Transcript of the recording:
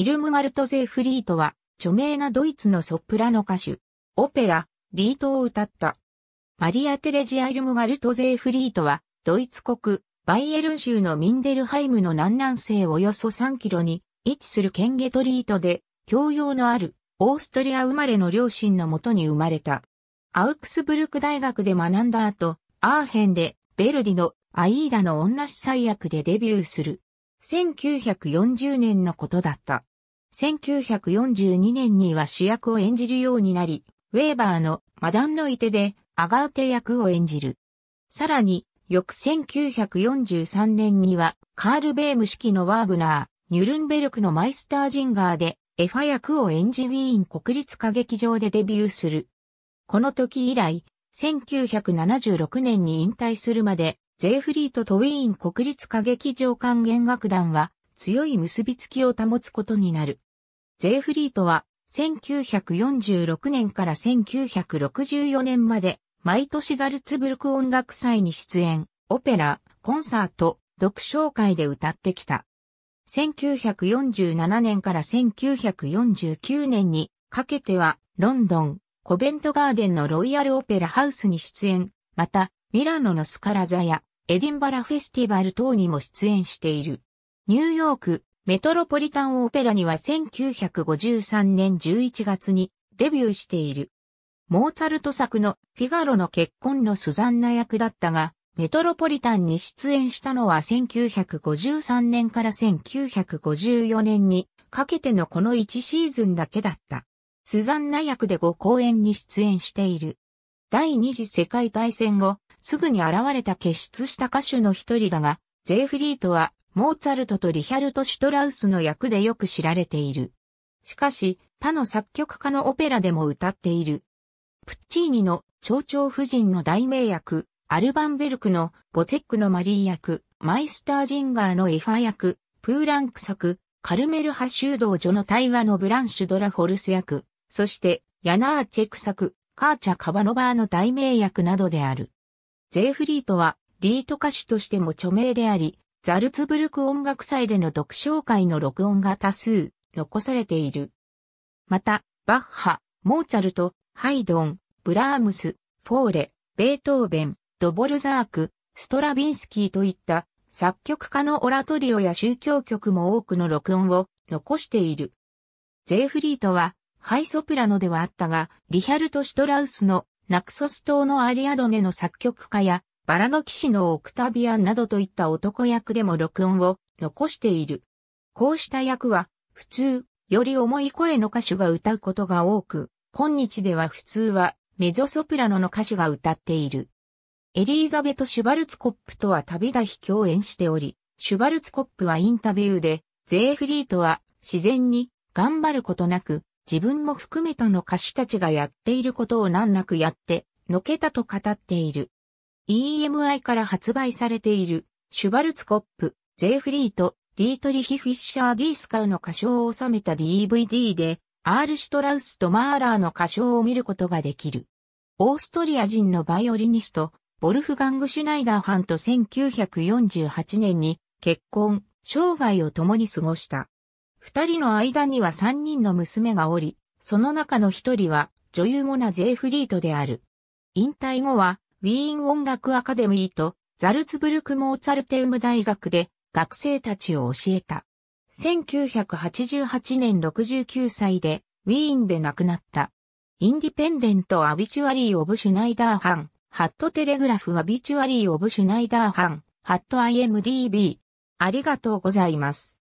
イルムガルト・ゼーフリートは、著名なドイツのソプラノ歌手、オペラ、リートを歌った。マリア・テレジア・イルムガルト・ゼーフリートは、ドイツ国、バイエルン州のミンデルハイムの南南西およそ3キロに位置するケンゲトリートで、教養のあるオーストリア生まれの両親のもとに生まれた。アウクスブルク大学で学んだ後、アーヘンで、ベルディのアイーダの女司祭役でデビューする。1940年のことだった。1942年には主役を演じるようになり、ウェーバーのマダンのいてでアガーテ役を演じる。さらに、翌1943年には、カール・ベーム式のワーグナー、ニュルンベルクのマイスター・ジンガーで、エファ役を演じウィーン国立歌劇場でデビューする。この時以来、1976年に引退するまで、ゼーフリートとウィーン国立歌劇場管弦楽団は、強い結びつきを保つことになる。ゼーフリートは1946年から1964年まで毎年ザルツブルク音楽祭に出演、オペラ、コンサート、読唱会で歌ってきた。1947年から1949年にかけてはロンドン、コベントガーデンのロイヤルオペラハウスに出演、またミラノのスカラザやエディンバラフェスティバル等にも出演している。ニューヨーク、メトロポリタンオペラには1953年11月にデビューしている。モーツァルト作のフィガロの結婚のスザンナ役だったが、メトロポリタンに出演したのは1953年から1954年にかけてのこの1シーズンだけだった。スザンナ役で5公演に出演している。第二次世界大戦後、すぐに現れた傑出した歌手の一人だが、ゼーフリートはモーツァルトとリヒャルト・シュトラウスの役でよく知られている。しかし、他の作曲家のオペラでも歌っている。プッチーニの蝶々夫人の大名役、アルバンベルクのボェックのマリー役、マイスタージンガーのエファ役、プーランク作、カルメルハ修道女の対話のブランシュドラホルス役、そしてヤナーチェク作、カーチャ・カバノバーの大名役などである。ゼーフリートはリート歌手としても著名であり、ザルツブルク音楽祭での独唱会の録音が多数残されている。また、バッハ、モーツァルト、ハイドン、ブラームス、フォーレ、ベートーベン、ドボルザーク、ストラビンスキーといった作曲家のオラトリオや宗教曲も多くの録音を残している。ゼーフリートはハイソプラノではあったが、リヒャルト・シュトラウスのナクソス島のアリアドネの作曲家やバラの騎士のオクタビアンなどといった男役でも録音を残している。こうした役は、普通、より重い声の歌手が歌うことが多く、今日では普通は、メゾソプラノの歌手が歌っている。エリーザベト・シュバルツコップとは旅だた共演しており、シュバルツコップはインタビューで、ゼーフリートは自然に頑張ることなく、自分も含めたの歌手たちがやっていることを難なくやって、のけたと語っている。EMI から発売されている、シュバルツコップ、ゼーフリート、ディートリヒ・フィッシャー・ディースカウの歌唱を収めた DVD で、アール・シュトラウスとマーラーの歌唱を見ることができる。オーストリア人のバイオリニスト、ボルフガング・シュナイダーハンと1948年に結婚、生涯を共に過ごした。二人の間には三人の娘がおり、その中の一人は女優モナ・ゼーフリートである。引退後はウィーン音楽アカデミーとザルツブルクモーツァルテウム大学で学生たちを教えた。1988年69歳でウィーンで亡くなった。インディペンデント・アビチュアリー・オブ・シュナイダー・ハン、ハット・テレグラフ・アビチュアリー・オブ・シュナイダー・ハン、ハット IMDB。ありがとうございます。